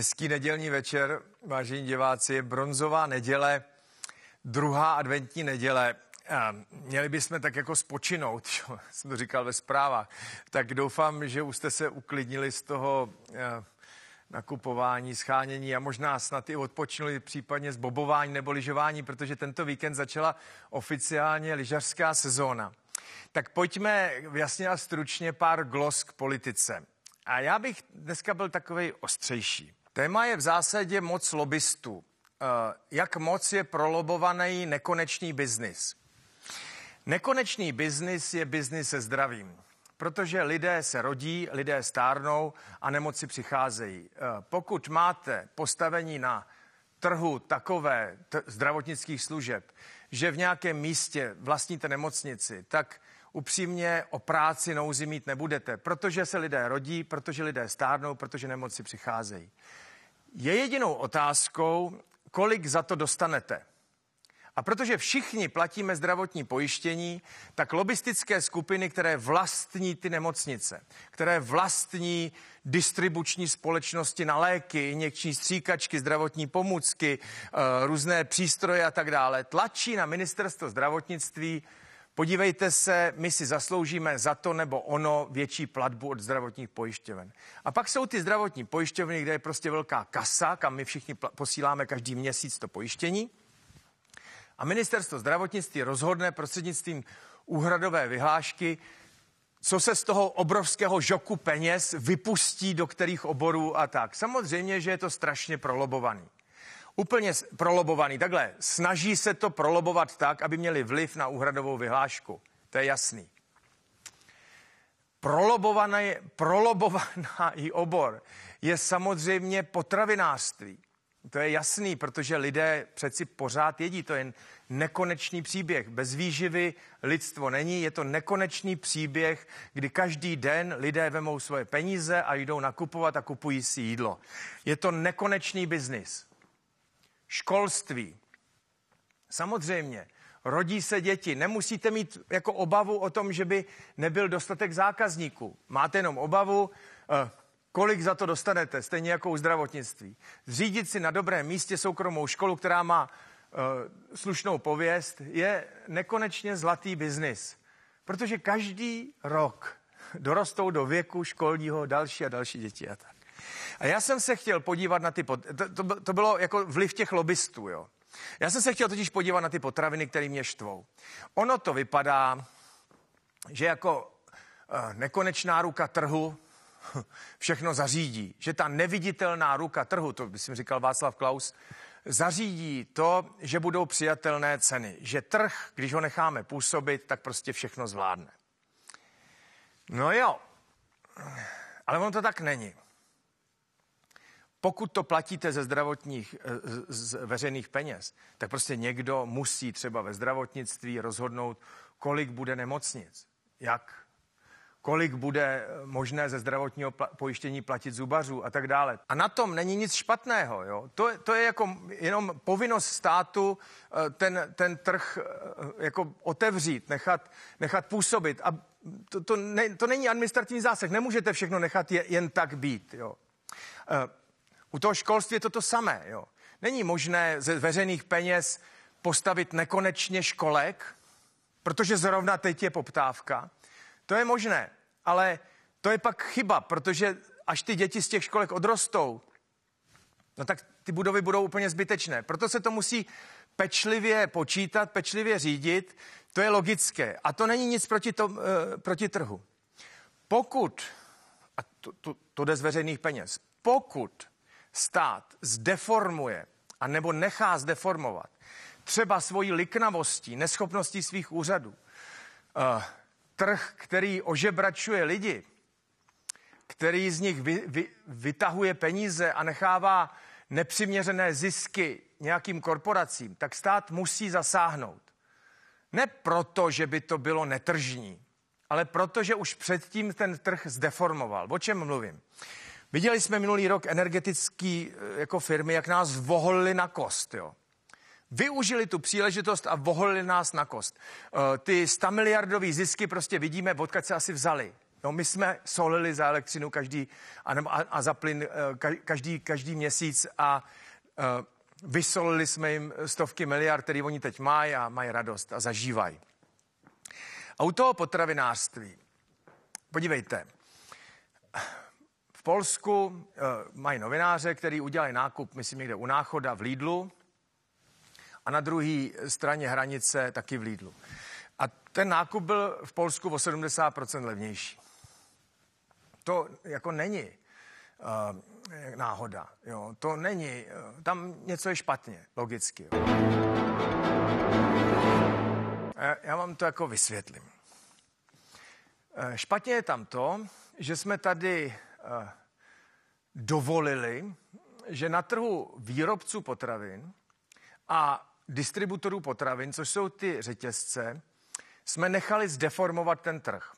Hezký nedělní večer, vážení diváci. Bronzová neděle, druhá adventní neděle. Měli bychom tak jako spočinout, jo, jsem to říkal ve zprávách. Tak doufám, že už jste se uklidnili z toho eh, nakupování, schánění a možná snad i odpočinuli případně z bobování nebo lyžování, protože tento víkend začala oficiálně lyžařská sezóna. Tak pojďme jasně a stručně pár glos k politice. A já bych dneska byl takový ostřejší. Téma je v zásadě moc lobbystů. Eh, jak moc je prolobovaný nekonečný biznis? Nekonečný biznis je biznis se zdravím, protože lidé se rodí, lidé stárnou a nemoci přicházejí. Eh, pokud máte postavení na trhu takové t- zdravotnických služeb, že v nějakém místě vlastníte nemocnici, tak upřímně o práci nouzi mít nebudete, protože se lidé rodí, protože lidé stárnou, protože nemoci přicházejí. Je jedinou otázkou, kolik za to dostanete. A protože všichni platíme zdravotní pojištění, tak lobistické skupiny, které vlastní ty nemocnice, které vlastní distribuční společnosti na léky, injekční stříkačky, zdravotní pomůcky, eh, různé přístroje a tak dále, tlačí na ministerstvo zdravotnictví, Podívejte se, my si zasloužíme za to nebo ono větší platbu od zdravotních pojišťoven. A pak jsou ty zdravotní pojišťovny, kde je prostě velká kasa, kam my všichni posíláme každý měsíc to pojištění. A ministerstvo zdravotnictví rozhodne prostřednictvím úhradové vyhlášky, co se z toho obrovského žoku peněz vypustí do kterých oborů a tak. Samozřejmě, že je to strašně prolobovaný úplně prolobovaný. Takhle, snaží se to prolobovat tak, aby měli vliv na úhradovou vyhlášku. To je jasný. Prolobovaná je, prolobovaná i obor je samozřejmě potravinářství. To je jasný, protože lidé přeci pořád jedí. To je nekonečný příběh. Bez výživy lidstvo není. Je to nekonečný příběh, kdy každý den lidé vemou svoje peníze a jdou nakupovat a kupují si jídlo. Je to nekonečný biznis školství. Samozřejmě, rodí se děti. Nemusíte mít jako obavu o tom, že by nebyl dostatek zákazníků. Máte jenom obavu, eh, kolik za to dostanete, stejně jako u zdravotnictví. Zřídit si na dobrém místě soukromou školu, která má eh, slušnou pověst, je nekonečně zlatý biznis. Protože každý rok dorostou do věku školního další a další děti a tak. A já jsem se chtěl podívat na ty, pot... to, to, to bylo jako vliv těch lobbystů, jo. Já jsem se chtěl totiž podívat na ty potraviny, které mě štvou. Ono to vypadá, že jako eh, nekonečná ruka trhu všechno zařídí. Že ta neviditelná ruka trhu, to by jsem říkal Václav Klaus, zařídí to, že budou přijatelné ceny. Že trh, když ho necháme působit, tak prostě všechno zvládne. No jo, ale ono to tak není. Pokud to platíte ze zdravotních, eh, z veřejných peněz, tak prostě někdo musí třeba ve zdravotnictví rozhodnout, kolik bude nemocnic, jak, kolik bude eh, možné ze zdravotního pojištění platit zubařů a tak dále. A na tom není nic špatného. Jo? To, to je jako jenom povinnost státu eh, ten, ten trh jako otevřít, nechat, nechat působit. A to, to, ne, to není administrativní zásah. Nemůžete všechno nechat jen tak být. Jo? U toho školství je to to samé. Jo. Není možné ze veřejných peněz postavit nekonečně školek, protože zrovna teď je poptávka. To je možné, ale to je pak chyba, protože až ty děti z těch školek odrostou, no tak ty budovy budou úplně zbytečné. Proto se to musí pečlivě počítat, pečlivě řídit, to je logické. A to není nic proti, to, e, eh, proti trhu. Pokud, a to, to, to jde z veřejných peněz, pokud stát zdeformuje a nebo nechá zdeformovat třeba svojí liknavostí, neschopností svých úřadů, eh, trh, který ožebračuje lidi, který z nich vy, vy, vytahuje peníze a nechává nepřiměřené zisky nějakým korporacím, tak stát musí zasáhnout. Ne proto, že by to bylo netržní, ale proto, že už předtím ten trh zdeformoval. O čem mluvím? Viděli jsme minulý rok energetický eh, jako firmy, jak nás voholili na kost. Jo. Využili tu příležitost a voholili nás na kost. Eh, ty 100 miliardové zisky prostě vidíme, odkud se asi vzali. No, my jsme solili za elektřinu každý, a, a, a za plyn eh, každý, každý měsíc a vysolili jsme jim stovky miliard, který oni teď mají a mají radost a zažívají. A u toho potravinářství, podívejte, v Polsku e, mají novináře, který udělají nákup, myslím, někde u Náchoda v Lidlu a na druhé straně hranice taky v Lidlu. A ten nákup byl v Polsku o 70% levnější. To jako není e, náhoda. Jo. To není, E, tam něco je špatně, logicky. Jo. Já, vám to jako vysvětlím. E, špatně je tam to, že jsme tady Eh, dovolili, že na trhu výrobců potravin a distributorů potravin, což jsou ty řetězce, jsme nechali zdeformovat ten trh.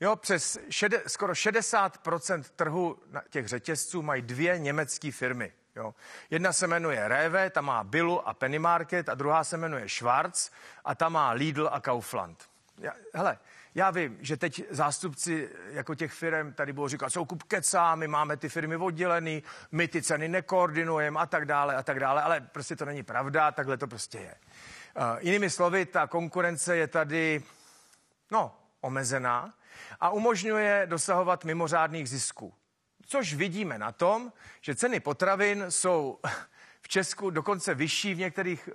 Jo, přes šede, skoro 60% trhu těch řetězců mají dvě německé firmy. Jo. Jedna se jmenuje Rewe, ta má Billu a Penny Market a druhá se jmenuje Schwarz a ta má Lidl a Kaufland. Ja, hele, já vím, že teď zástupci eh, jako těch firm tady bylo říkat, kup kecá, my máme ty firmy oddělený, my ty ceny nekoordinujeme a tak dále a tak dále, ale prostě to není pravda, takhle to prostě je. Uh, jinými slovy, ta konkurence je tady, no, omezená a umožňuje dosahovat mimořádných zisků. Což vidíme na tom, že ceny potravin jsou v Česku dokonce vyšší v některých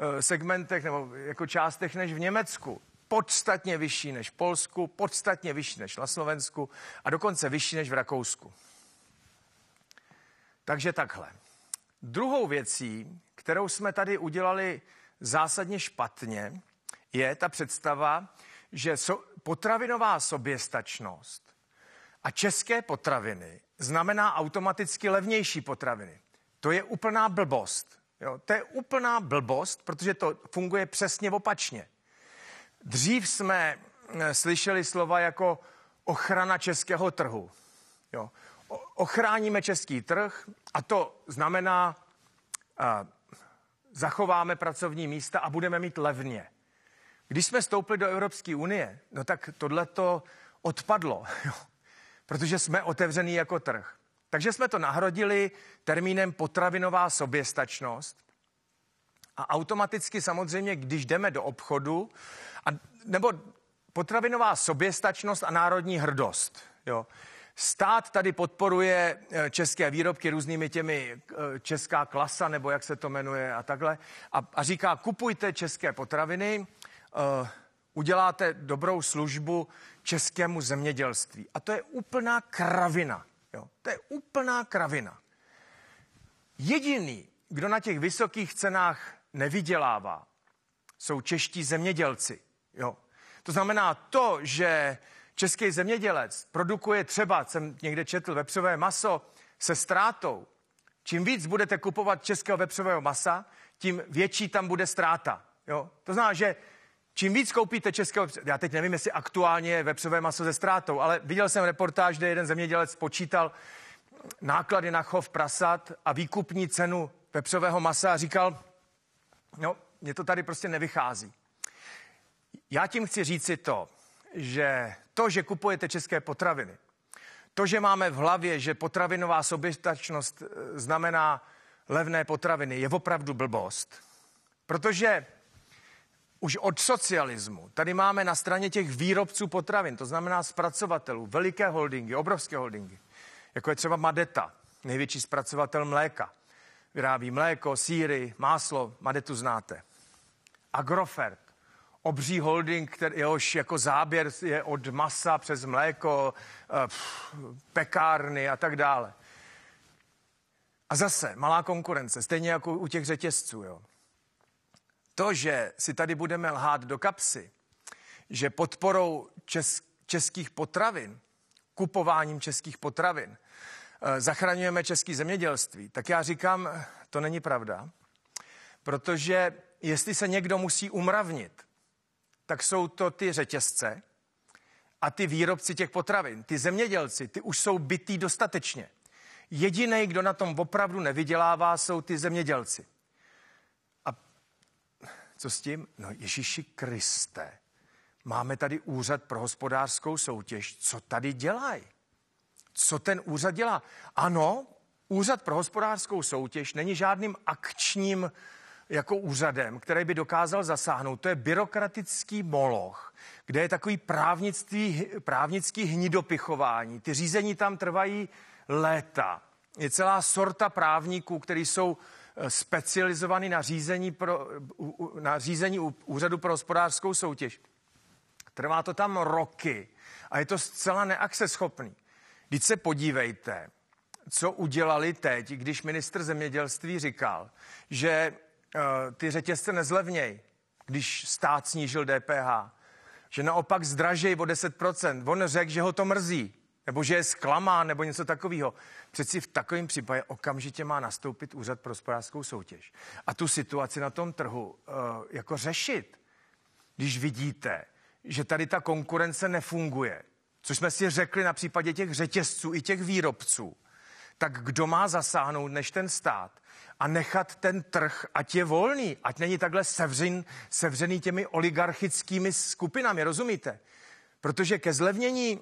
eh, segmentech nebo jako částech než v Německu podstatně vyšší než v Polsku, podstatně vyšší než na Slovensku a dokonce vyšší než v Rakousku. Takže takhle. Druhou věcí, kterou jsme tady udělali zásadně špatně, je ta představa, že so, potravinová soběstačnost a české potraviny znamená automaticky levnější potraviny. To je úplná blbost. Jo? To je úplná blbost, protože to funguje přesně opačně. Dřív jsme eh, slyšeli slova jako ochrana českého trhu. Jo. Ochráníme český trh a to znamená, eh, zachováme pracovní místa a budeme mít levně. Když jsme stoupili do Evropské unie, no tak tohle to odpadlo, jo, protože jsme otevřený jako trh. Takže jsme to nahrodili termínem potravinová soběstačnost a automaticky samozřejmě, když jdeme do obchodu, a, nebo potravinová soběstačnost a národní hrdost. Jo. Stát tady podporuje eh, české výrobky různými těmi eh, česká klasa, nebo jak se to jmenuje a takhle. A, a říká, kupujte české potraviny, uh, uděláte dobrou službu českému zemědělství. A to je úplná kravina. Jo. To je úplná kravina. Jediný, kdo na těch vysokých cenách nevydělává. Jsou čeští zemědělci. Jo. To znamená to, že český zemědělec produkuje třeba, jsem někde četl, vepřové maso se ztrátou. Čím víc budete kupovat českého vepřového masa, tím větší tam bude ztráta. Jo. To znamená, že Čím víc koupíte českého, já teď nevím, jestli aktuálně je vepřové maso ze ztrátou, ale viděl jsem reportáž, kde jeden zemědělec počítal náklady na chov prasat a výkupní cenu vepřového masa a říkal, No, mě to tady prostě nevychází. Já tím chci říci to, že to, že kupujete české potraviny, to, že máme v hlavě, že potravinová soběstačnost eh, znamená levné potraviny, je opravdu blbost. Protože už od socialismu tady máme na straně těch výrobců potravin, to znamená zpracovatelů, veliké holdingy, obrovské holdingy, jako je třeba Madeta, největší zpracovatel mléka vyrábí mléko, síry, máslo, tu znáte. Agrofert, obří holding, který jehož jako záběr je od masa přes mléko, eh, pff, pekárny a tak dále. A zase malá konkurence, stejně jako u těch řetězců. Jo. To, že si tady budeme lhát do kapsy, že podporou česk- českých potravin, kupováním českých potravin, Eh, zachraňujeme české zemědělství, tak já říkám, to není pravda, protože jestli se někdo musí umravnit, tak jsou to ty řetězce a ty výrobci těch potravin, ty zemědělci, ty už jsou bytý dostatečně. Jediný, kdo na tom opravdu nevydělává, jsou ty zemědělci. A co s tím? No Ježíši Kriste, máme tady úřad pro hospodářskou soutěž, co tady dělají? co ten úřad dělá. Ano, úřad pro hospodářskou soutěž není žádným akčním jako úřadem, který by dokázal zasáhnout. To je byrokratický moloch, kde je takový právnictví, právnický hnidopichování. Ty řízení tam trvají léta. Je celá sorta právníků, kteří jsou eh, specializovaný na řízení, pro, na řízení Úřadu pro hospodářskou soutěž. Trvá to tam roky a je to zcela neakceschopný. Teď se podívejte, co udělali teď, když ministr zemědělství říkal, že eh, ty řetězce nezlevněj, když stát snížil DPH, že naopak zdražej o 10%. On řekl, že ho to mrzí, nebo že je zklamá, nebo něco takového. Přeci v takovém případě okamžitě má nastoupit úřad pro hospodářskou soutěž a tu situaci na tom trhu eh, jako řešit. Když vidíte, že tady ta konkurence nefunguje, což jsme si řekli na případě těch řetězců i těch výrobců, tak kdo má zasáhnout než ten stát a nechat ten trh, ať je volný, ať není takhle sevřen, sevřený těmi oligarchickými skupinami, rozumíte? Protože ke zlevnění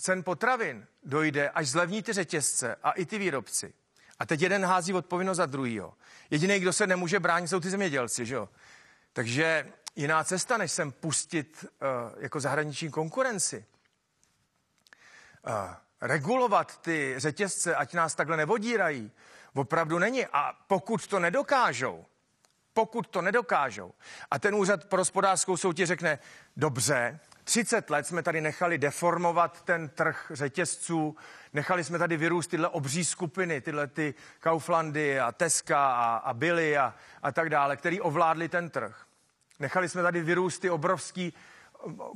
cen potravin dojde, až zlevní ty řetězce a i ty výrobci. A teď jeden hází odpovědnost za druhýho. Jediný, kdo se nemůže bránit, jsou ty zemědělci, že jo? Takže jiná cesta, než sem pustit uh, jako zahraniční konkurenci, regulovat ty řetězce, ať nás takhle nevodírají, opravdu není. A pokud to nedokážou, pokud to nedokážou, a ten úřad pro hospodářskou soutěž řekne, dobře, 30 let jsme tady nechali deformovat ten trh řetězců, nechali jsme tady vyrůst tyhle obří skupiny, tyhle ty Kauflandy a Teska a, a Billy a, a tak dále, který ovládli ten trh. Nechali jsme tady vyrůst ty obrovský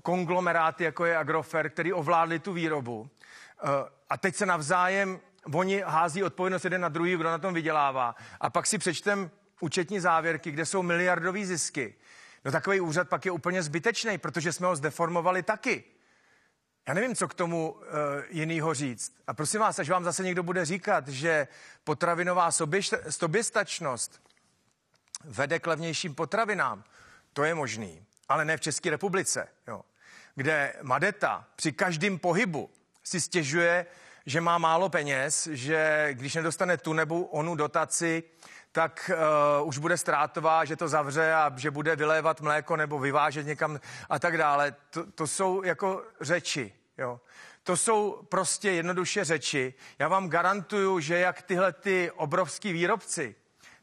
konglomeráty, jako je Agrofer, který ovládli tu výrobu. Eh, a teď se navzájem oni hází odpovědnost jeden na druhý, kdo na tom vydělává. A pak si přečtem účetní závěrky, kde jsou miliardové zisky. No takový úřad pak je úplně zbytečný, protože jsme ho zdeformovali taky. Já nevím, co k tomu uh, jinýho říct. A prosím vás, až vám zase někdo bude říkat, že potravinová soběstačnost vede k levnějším potravinám, to je možný ale ne v České republice, jo, kde Madeta při každém pohybu si stěžuje, že má málo peněz, že když nedostane tu nebo onu dotaci, tak uh, už bude ztrátová, že to zavře a že bude vylévat mléko nebo vyvážet někam a tak dále. To, to jsou jako řeči. Jo. To jsou prostě jednoduše řeči. Já vám garantuju, že jak tyhle ty obrovský výrobci,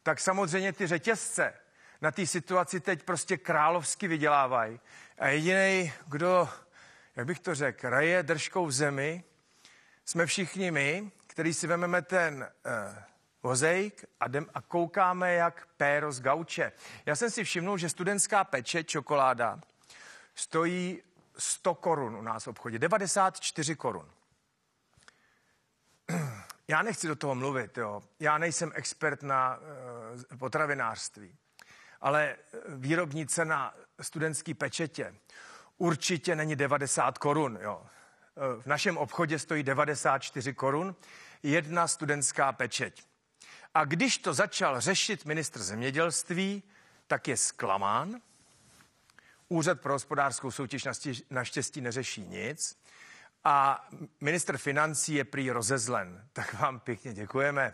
tak samozřejmě ty řetězce, na té situaci teď prostě královsky vydělávají. A jediný, kdo, jak bych to řekl, raje držkou v zemi, jsme všichni my, který si vememe ten uh, eh, vozejk a, jdem a koukáme jak péro z gauče. Já jsem si všiml, že studentská peče, čokoláda, stojí 100 korun u nás v obchodě, 94 korun. Já nechci do toho mluvit, jo. Já nejsem expert na uh, potravinářství ale eh, výrobní cena studentský pečetě určitě není 90 korun. Jo. Eh, v našem obchodě stojí 94 korun jedna studentská pečeť. A když to začal řešit ministr zemědělství, tak je zklamán. Úřad pro hospodářskou soutěž naštěstí neřeší nic. A minister financí je prý rozezlen. Tak vám pěkně děkujeme.